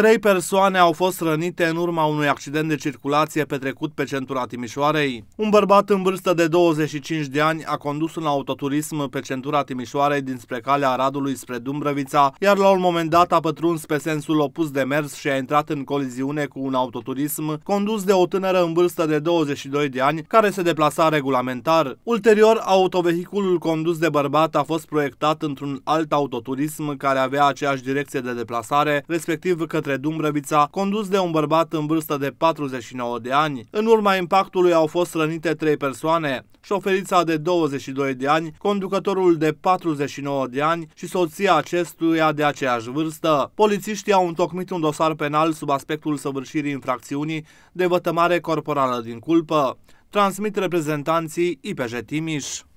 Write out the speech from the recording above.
Trei persoane au fost rănite în urma unui accident de circulație petrecut pe centura Timișoarei. Un bărbat în vârstă de 25 de ani a condus un autoturism pe centura Timișoarei dinspre calea Aradului spre Dumbrăvița, iar la un moment dat a pătruns pe sensul opus de mers și a intrat în coliziune cu un autoturism condus de o tânără în vârstă de 22 de ani care se deplasa regulamentar. Ulterior, autovehiculul condus de bărbat a fost proiectat într-un alt autoturism care avea aceeași direcție de deplasare, respectiv către către Dumbrăvița, condus de un bărbat în vârstă de 49 de ani. În urma impactului au fost rănite trei persoane, șoferița de 22 de ani, conducătorul de 49 de ani și soția acestuia de aceeași vârstă. Polițiștii au întocmit un dosar penal sub aspectul săvârșirii infracțiunii de vătămare corporală din culpă. Transmit reprezentanții IPJ Timiș.